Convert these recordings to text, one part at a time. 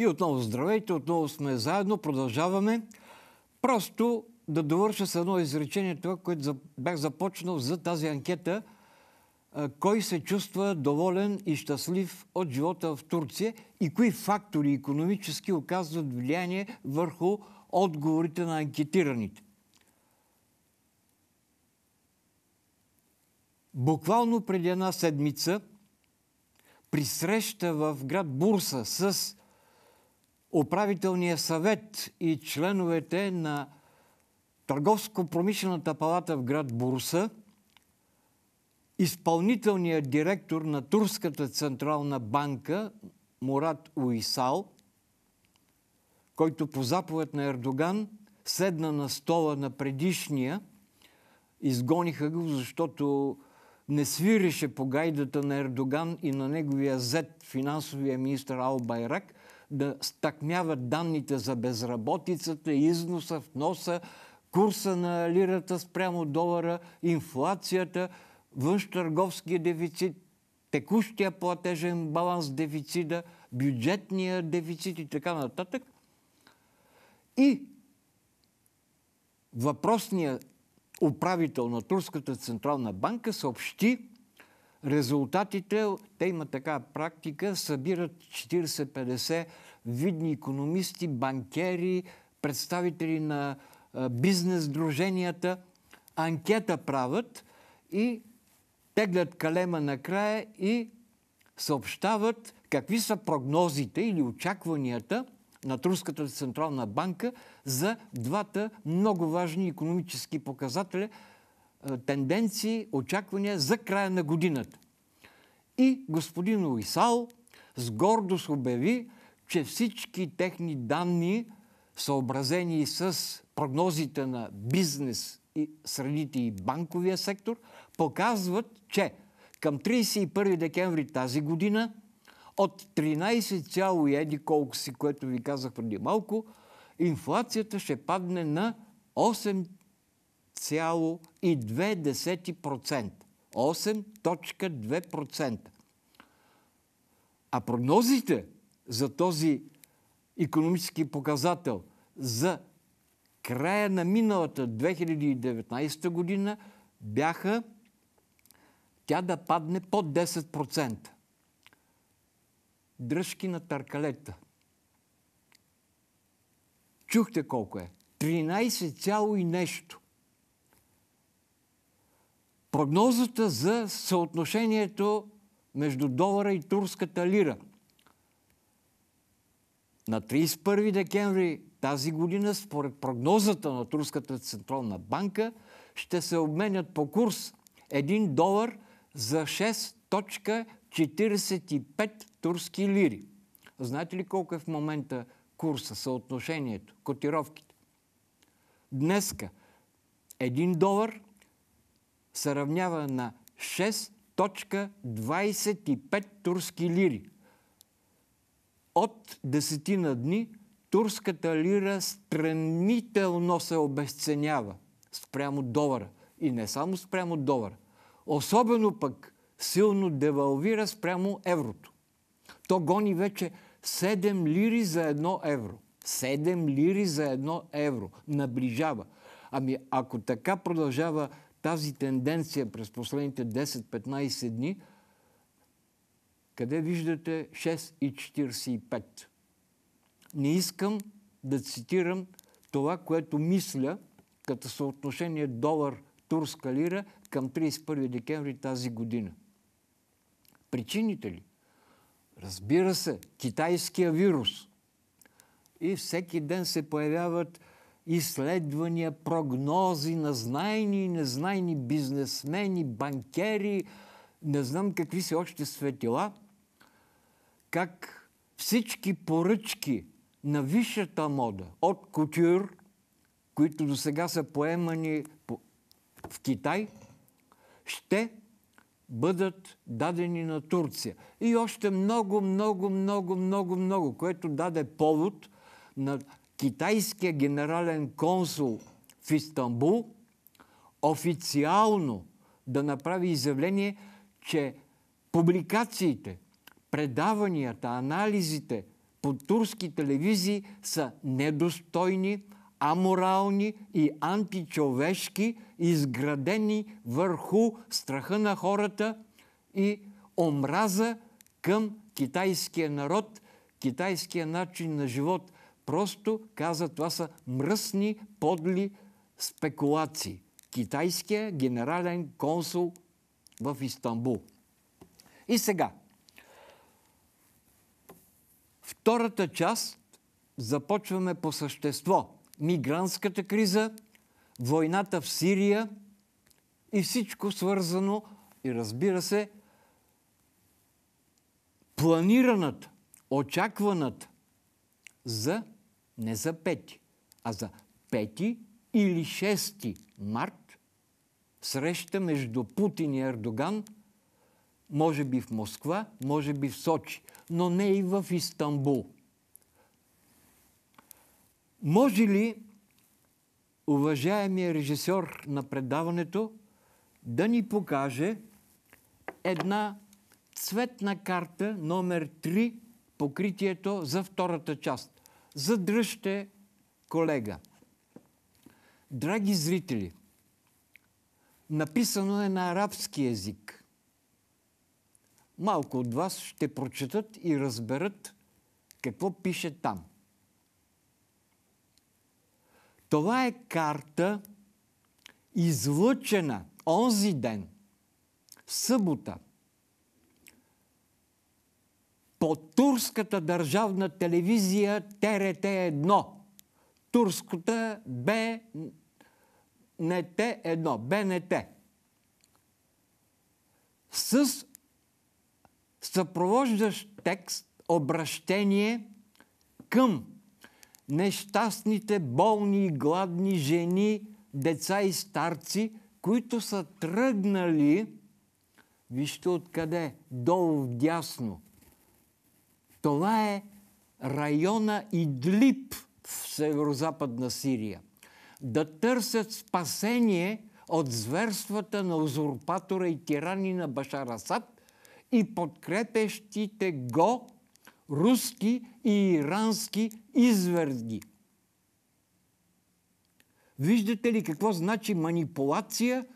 И отново здравейте, отново сме заедно, продължаваме. Просто да довърша с едно изречение това, което бях започнал за тази анкета. Кой се чувства доволен и щастлив от живота в Турция и кои фактори економически оказват влияние върху отговорите на анкетираните? Буквално преди една седмица при среща в град Бурса с управителния съвет и членовете на Търговско-промишлената палата в град Бурса, изпълнителният директор на Турската централна банка Мурат Уисал, който по заповед на Ердоган седна на стола на предишния, изгониха го, защото не свиреше по гайдата на Ердоган и на неговия зет, финансовия министр Ал Байрак, да стъкмяват данните за безработицата, износа, вноса, курса на лирата спрямо долара, инфлацията, външтърговския дефицит, текущия платежен баланс дефицита, бюджетния дефицит и така нататък. И въпросният управител на Турската централна банка съобщи Резултатите, те имат така практика, събират 40-50 видни економисти, банкери, представители на бизнес друженията, анкета правят и теглят калема накрая и съобщават какви са прогнозите или очакванията на Турската централна банка за двата много важни економически показателя – тенденции, очаквания за края на годината. И господин Уисал с гордост обяви, че всички техни данни, съобразени с прогнозите на бизнес и средите и банковия сектор, показват, че към 31 декември тази година от 13, колко си, което ви казах преди малко, инфлацията ще падне на 8, 8,2%. 8,2%. А прогнозите за този економически показател за края на миналата 2019 година бяха тя да падне под 10%. Дръжки на търкалета. Чухте колко е? 13 цяло и нещо прогнозата за съотношението между долара и турската лира. На 31 декември тази година, според прогнозата на Турската Централна банка, ще се обменят по курс 1 долар за 6.45 турски лири. Знаете ли колко е в момента курса, съотношението, котировките? Днеска 1 долар се равнява на 6.25 турски лири. От десетина дни турската лира странително се обесценява спрямо долара. И не само спрямо долара. Особено пък силно девалвира спрямо еврото. То гони вече 7 лири за едно евро. 7 лири за едно евро. Наближава. Ами ако така продължава тази тенденция през последните 10-15 дни, къде виждате 6,45. Не искам да цитирам това, което мисля като съотношение долар-турска лира към 31 декември тази година. Причините ли? Разбира се, китайския вирус. И всеки ден се появяват изследвания, прогнози на знайни и незнайни бизнесмени, банкери, не знам какви си още светила, как всички поръчки на висшата мода от кутюр, които до сега са поемани в Китай, ще бъдат дадени на Турция. И още много, много, много, много, много, което даде повод на Китайския генерален консул в Истанбул официално да направи изявление, че публикациите, предаванията, анализите по турски телевизии са недостойни, аморални и античовешки, изградени върху страха на хората и омраза към китайския народ, китайския начин на живот – Просто каза, това са мръсни, подли спекулации. Китайския генерален консул в Истанбул. И сега, втората част започваме по същество. Мигрантската криза, войната в Сирия и всичко свързано и разбира се, планираната, очакваната за не за пети, а за пети или 6 март среща между Путин и Ердоган, може би в Москва, може би в Сочи, но не и в Истанбул. Може ли уважаемия режисьор на предаването да ни покаже една цветна карта номер 3, покритието за втората част? Задръжте колега. Драги зрители, написано е на арабски язик. Малко от вас ще прочетат и разберат какво пише там. Това е карта, излъчена онзи ден, събота, по турската държавна телевизия ТРТ-1. Турската БНТ-1. БНТ. С съпровождащ текст, обращение към нещастните, болни и гладни жени, деца и старци, които са тръгнали, вижте откъде, долу дясно. Това е района Идлип в северо-западна Сирия. Да търсят спасение от зверствата на узурпатора и тирани на Башар Асад и подкрепещите го руски и ирански изверги. Виждате ли какво значи манипулация,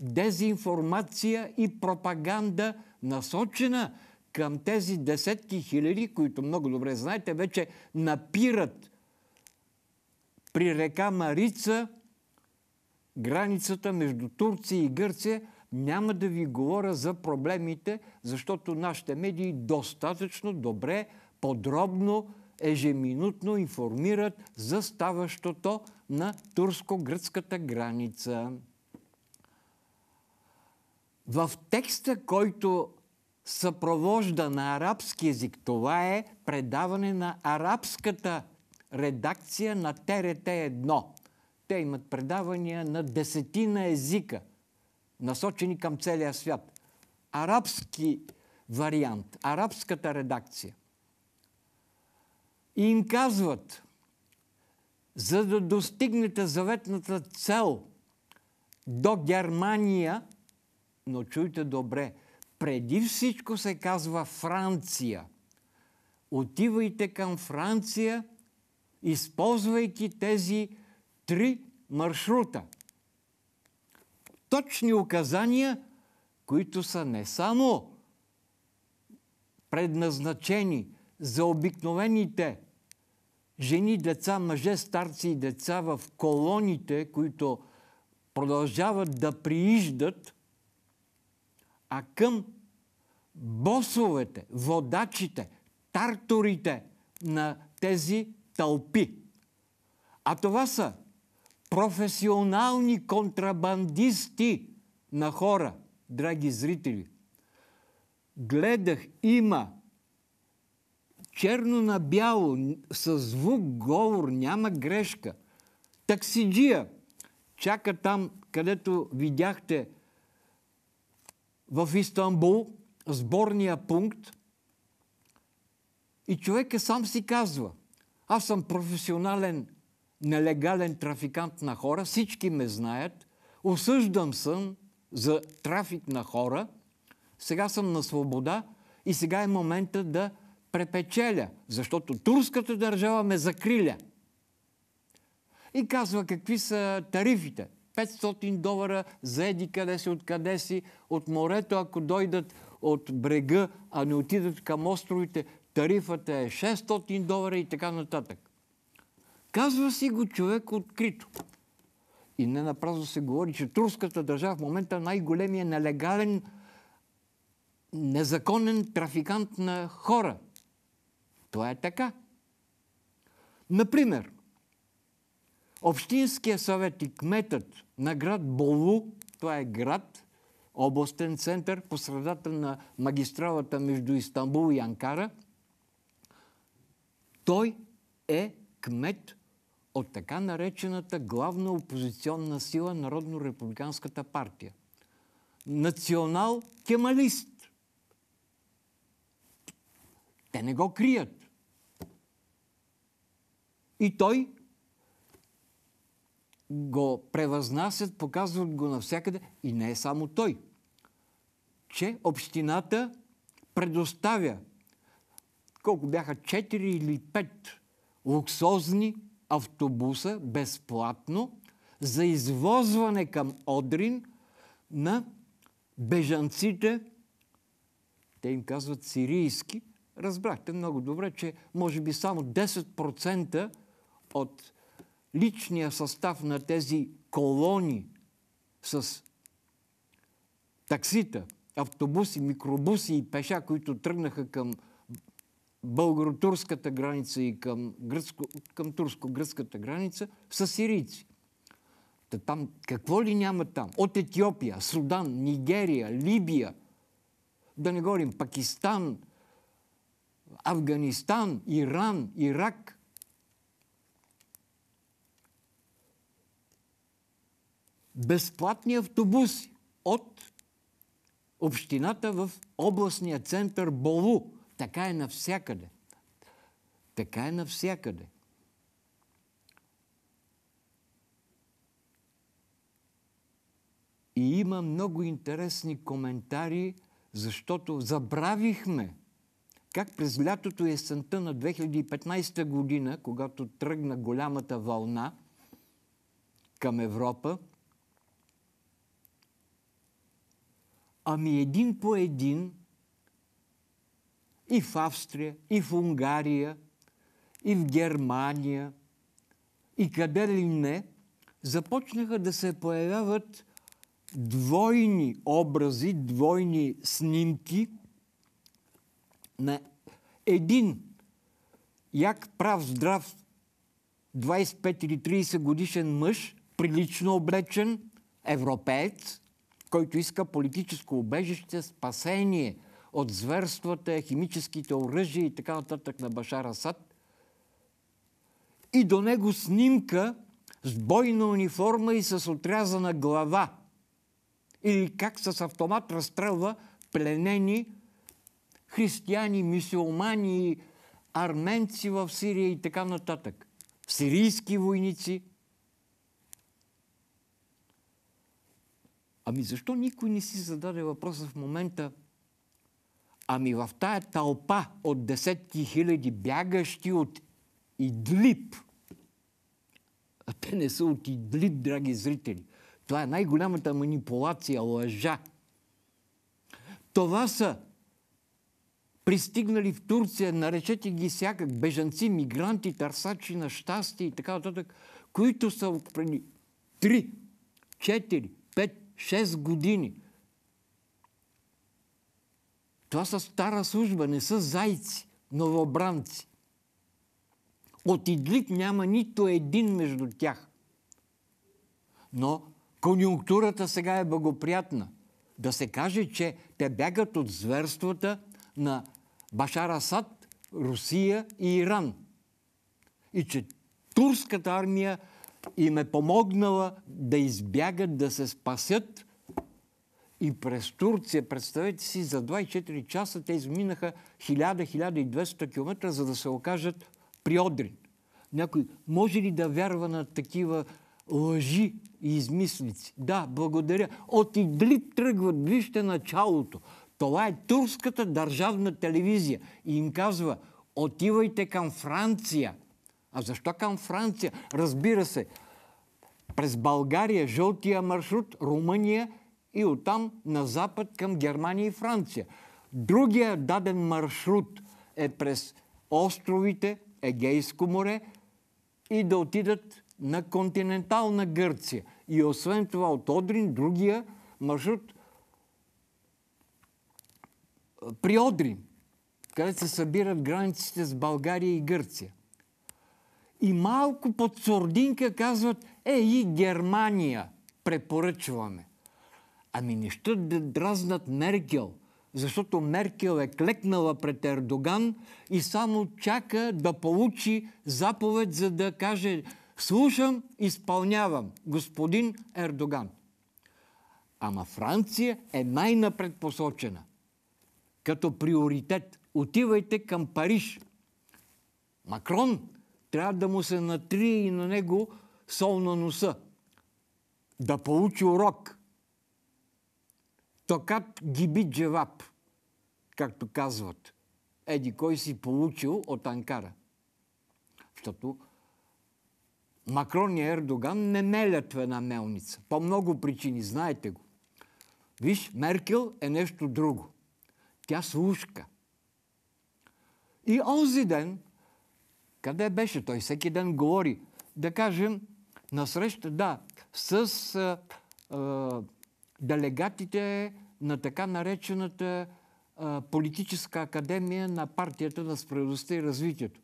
дезинформация и пропаганда, насочена към тези десетки хиляди, които много добре знаете, вече напират при река Марица границата между Турция и Гърция. Няма да ви говоря за проблемите, защото нашите медии достатъчно добре, подробно, ежеминутно информират за ставащото на турско-гръцката граница. В текста, който съпровожда на арабски язик. Това е предаване на арабската редакция на ТРТ-1. Те имат предавания на десетина езика, насочени към целия свят. Арабски вариант, арабската редакция. И им казват, за да достигнете заветната цел до Германия, но чуйте добре – преди всичко се казва Франция. Отивайте към Франция, използвайки тези три маршрута. Точни указания, които са не само предназначени за обикновените жени, деца, мъже, старци и деца в колоните, които продължават да прииждат – а към босовете, водачите, тарторите на тези тълпи. А това са професионални контрабандисти на хора, драги зрители. Гледах, има черно на бяло, с звук, говор, няма грешка. Таксиджия чака там, където видяхте в Истанбул, сборния пункт, и човека сам си казва, аз съм професионален нелегален трафикант на хора, всички ме знаят, осъждам съм за трафик на хора, сега съм на свобода и сега е момента да препечеля, защото турската държава ме закриля. И казва какви са тарифите. 500 долара за еди къде си, откъде си, от морето, ако дойдат от брега, а не отидат към островите, тарифата е 600 долара и така нататък. Казва си го човек открито. И не напразно се говори, че турската държава в момента най-големия нелегален, незаконен трафикант на хора. Това е така. Например, Общинския съвет и кметът на град Болу, това е град, областен център, по средата на магистралата между Истанбул и Анкара, той е кмет от така наречената главна опозиционна сила Народно-републиканската партия. Национал-кемалист. Те не го крият. И той го превъзнасят, показват го навсякъде и не е само той. Че общината предоставя колко бяха 4 или 5 луксозни автобуса безплатно за извозване към Одрин на бежанците, те им казват сирийски. Разбрахте много добре, че може би само 10% от личния състав на тези колони с таксита, автобуси, микробуси и пеша, които тръгнаха към българо-турската граница и към, гръцко, към турско-гръцката граница, са сирийци. Та там, какво ли няма там? От Етиопия, Судан, Нигерия, Либия, да не говорим Пакистан, Афганистан, Иран, Ирак – безплатни автобуси от общината в областния център Болу. Така е навсякъде. Така е навсякъде. И има много интересни коментари, защото забравихме как през лятото и есента на 2015 година, когато тръгна голямата вълна към Европа, Ами един по един и в Австрия, и в Унгария, и в Германия, и къде ли не, започнаха да се появяват двойни образи, двойни снимки на един як прав, здрав, 25 или 30 годишен мъж, прилично облечен, европеец, който иска политическо убежище, спасение от зверствата, химическите оръжия и така нататък на Башар Асад. И до него снимка с бойна униформа и с отрязана глава. Или как с автомат разстрелва пленени християни, мисиомани, арменци в Сирия и така нататък. Сирийски войници – Ами защо никой не си зададе въпроса в момента? Ами в тая тълпа от десетки хиляди бягащи от Идлип. А те не са от Идлип, драги зрители. Това е най-голямата манипулация, лъжа. Това са пристигнали в Турция, наречете ги сякак бежанци, мигранти, търсачи на щастие и така нататък, които са преди 3, 4, 5, 6 години. Това са стара служба, не са зайци, новобранци. От Идлик няма нито един между тях. Но конюнктурата сега е благоприятна. Да се каже, че те бягат от зверствата на Башар Асад, Русия и Иран. И че турската армия им е помогнала да избягат, да се спасят и през Турция. Представете си, за 24 часа те изминаха 1000-1200 км, за да се окажат при Одрин. Някой може ли да вярва на такива лъжи и измислици? Да, благодаря. От Идлиб тръгват, вижте началото. Това е турската държавна телевизия. И им казва, отивайте към Франция – а защо към Франция? Разбира се, през България, жълтия маршрут, Румъния и оттам на запад към Германия и Франция. Другия даден маршрут е през островите, Егейско море и да отидат на континентална Гърция. И освен това от Одрин, другия маршрут при Одрин, където се събират границите с България и Гърция и малко под сординка казват, е и Германия, препоръчваме. Ами не ще да дразнат Меркел, защото Меркел е клекнала пред Ердоган и само чака да получи заповед, за да каже слушам, изпълнявам, господин Ердоган. Ама Франция е най-напред посочена като приоритет. Отивайте към Париж. Макрон трябва да му се натри и на него сол на носа. Да получи урок. Токат гиби джевап, както казват. Еди, кой си получил от Анкара. Защото Макрон и Ердоган не мелят в една мелница. По много причини, знаете го. Виж, Меркел е нещо друго. Тя слушка. И онзи ден, къде беше той? Всеки ден говори. Да кажем, насреща, да, с а, а, делегатите на така наречената а, политическа академия на партията на справедливостта и развитието.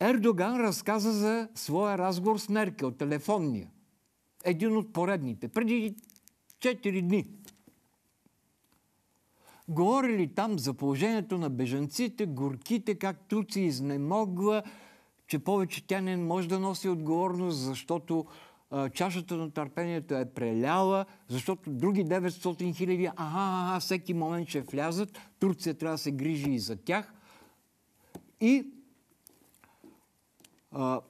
Ердоган разказа за своя разговор с Меркел, телефонния. Един от поредните. Преди 4 дни. Говорили там за положението на бежанците, горките, как Турция изнемогла, че повече тя не може да носи отговорност, защото а, чашата на търпението е преляла, защото други 900 хиляди, ага, аха, всеки момент ще влязат, Турция трябва да се грижи и за тях. И а,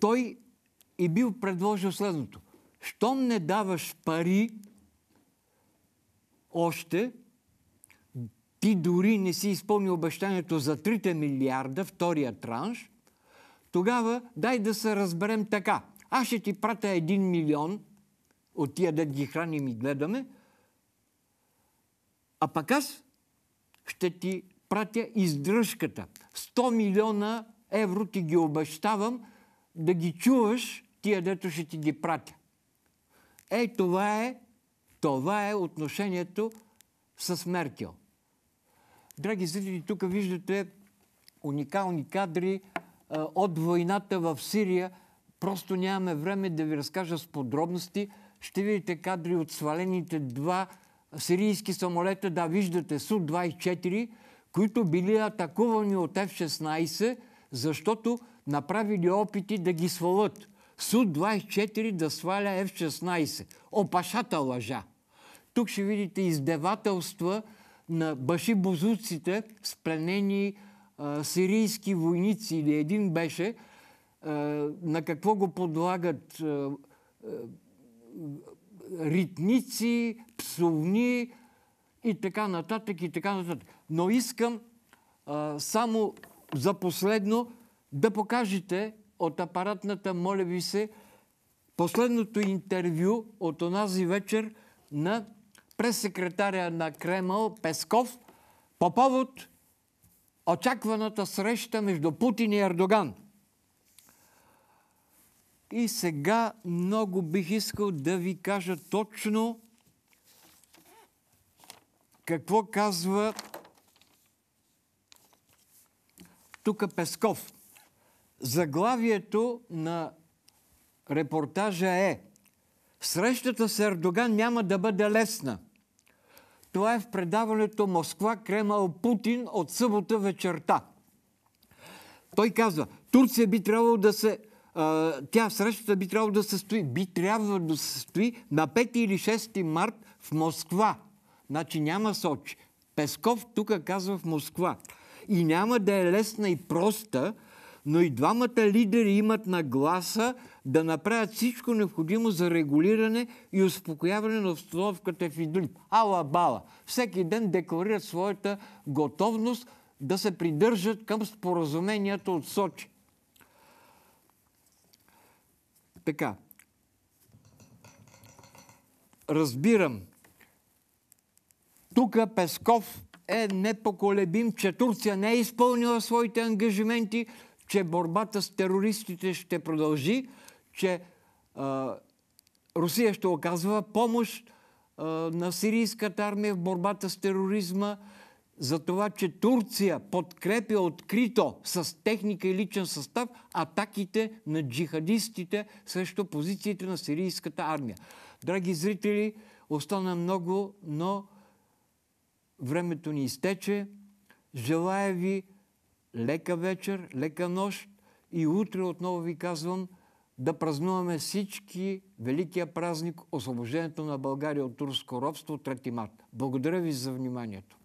той и е бил предложил следното. Щом не даваш пари още, ти дори не си изпълни обещанието за 3 милиарда, втория транш, тогава дай да се разберем така. Аз ще ти пратя 1 милион от тия дет ги храним и гледаме, а пък аз ще ти пратя издръжката. 100 милиона евро ти ги обещавам да ги чуваш, тия дето ще ти ги пратя. Ей, това е това е отношението с Меркел. Драги зрители, тук виждате уникални кадри а, от войната в Сирия. Просто нямаме време да ви разкажа с подробности. Ще видите кадри от свалените два сирийски самолета, да виждате Су-24, които били атакувани от F-16, защото направили опити да ги свалят. Су-24 да сваля F-16. Опашата лъжа. Тук ще видите издевателства на башибозуците, спленени а, сирийски войници, или един беше, а, на какво го подлагат а, ритници, псовни и така нататък, и така нататък. Но искам само за последно да покажете от апаратната, моля ви се, последното интервю от онази вечер на пресекретаря на Кремъл Песков по повод очакваната среща между Путин и Ердоган. И сега много бих искал да ви кажа точно какво казва тук Песков. Заглавието на репортажа е Срещата с Ердоган няма да бъде лесна. Това е в предаването Москва Кремъл Путин от събота вечерта. Той казва, Турция би трябвало да се тя срещата би трябвало да се стои, би трябвало да се стои на 5 или 6 март в Москва. Значи няма Сочи. Песков тук казва в Москва. И няма да е лесна и проста, но и двамата лидери имат нагласа да направят всичко необходимо за регулиране и успокояване на обстановката в Идлиб. Ала бала. Всеки ден декларират своята готовност да се придържат към споразуменията от Сочи. Така. Разбирам. Тук Песков е непоколебим, че Турция не е изпълнила своите ангажименти – че борбата с терористите ще продължи, че а, Русия ще оказва помощ а, на сирийската армия в борбата с тероризма, за това, че Турция подкрепя открито с техника и личен състав атаките на джихадистите срещу позициите на сирийската армия. Драги зрители, остана много, но времето ни изтече. Желая ви лека вечер, лека нощ и утре отново ви казвам да празнуваме всички великия празник освобождението на България от турско робство 3 марта. Благодаря ви за вниманието.